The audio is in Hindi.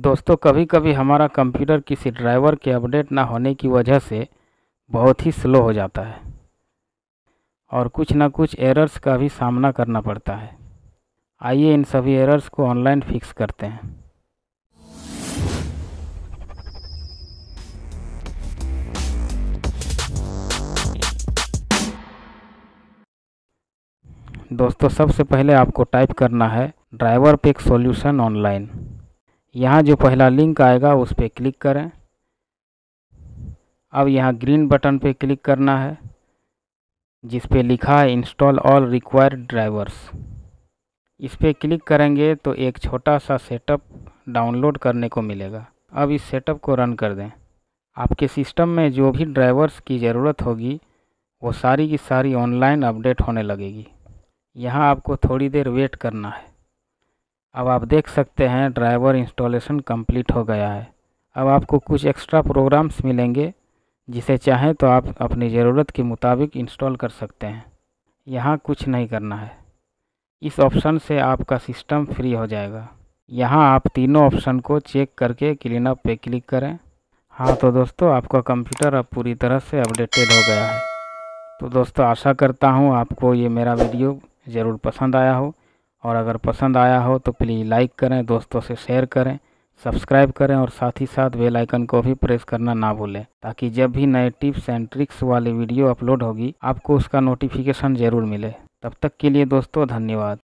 दोस्तों कभी कभी हमारा कंप्यूटर किसी ड्राइवर के अपडेट ना होने की वजह से बहुत ही स्लो हो जाता है और कुछ ना कुछ एरर्स का भी सामना करना पड़ता है आइए इन सभी एरर्स को ऑनलाइन फिक्स करते हैं दोस्तों सबसे पहले आपको टाइप करना है ड्राइवर पे एक सॉल्यूशन ऑनलाइन यहाँ जो पहला लिंक आएगा उस पर क्लिक करें अब यहाँ ग्रीन बटन पे क्लिक करना है जिस पे लिखा है इंस्टॉल ऑल रिक्वायर्ड ड्राइवर्स इस पर क्लिक करेंगे तो एक छोटा सा सेटअप डाउनलोड करने को मिलेगा अब इस सेटअप को रन कर दें आपके सिस्टम में जो भी ड्राइवर्स की ज़रूरत होगी वो सारी की सारी ऑनलाइन अपडेट होने लगेगी यहाँ आपको थोड़ी देर वेट करना है अब आप देख सकते हैं ड्राइवर इंस्टॉलेशन कंप्लीट हो गया है अब आपको कुछ एक्स्ट्रा प्रोग्राम्स मिलेंगे जिसे चाहें तो आप अपनी ज़रूरत के मुताबिक इंस्टॉल कर सकते हैं यहाँ कुछ नहीं करना है इस ऑप्शन से आपका सिस्टम फ्री हो जाएगा यहाँ आप तीनों ऑप्शन को चेक करके क्लीन अप पे क्लिक करें हाँ तो दोस्तों आपका कंप्यूटर अब पूरी तरह से अपडेटेड हो गया है तो दोस्तों आशा करता हूँ आपको ये मेरा वीडियो ज़रूर पसंद आया हो और अगर पसंद आया हो तो प्लीज़ लाइक करें दोस्तों से शेयर करें सब्सक्राइब करें और साथ ही साथ बेल आइकन को भी प्रेस करना ना भूलें ताकि जब भी नए टिप्स एंड ट्रिक्स वाली वीडियो अपलोड होगी आपको उसका नोटिफिकेशन ज़रूर मिले तब तक के लिए दोस्तों धन्यवाद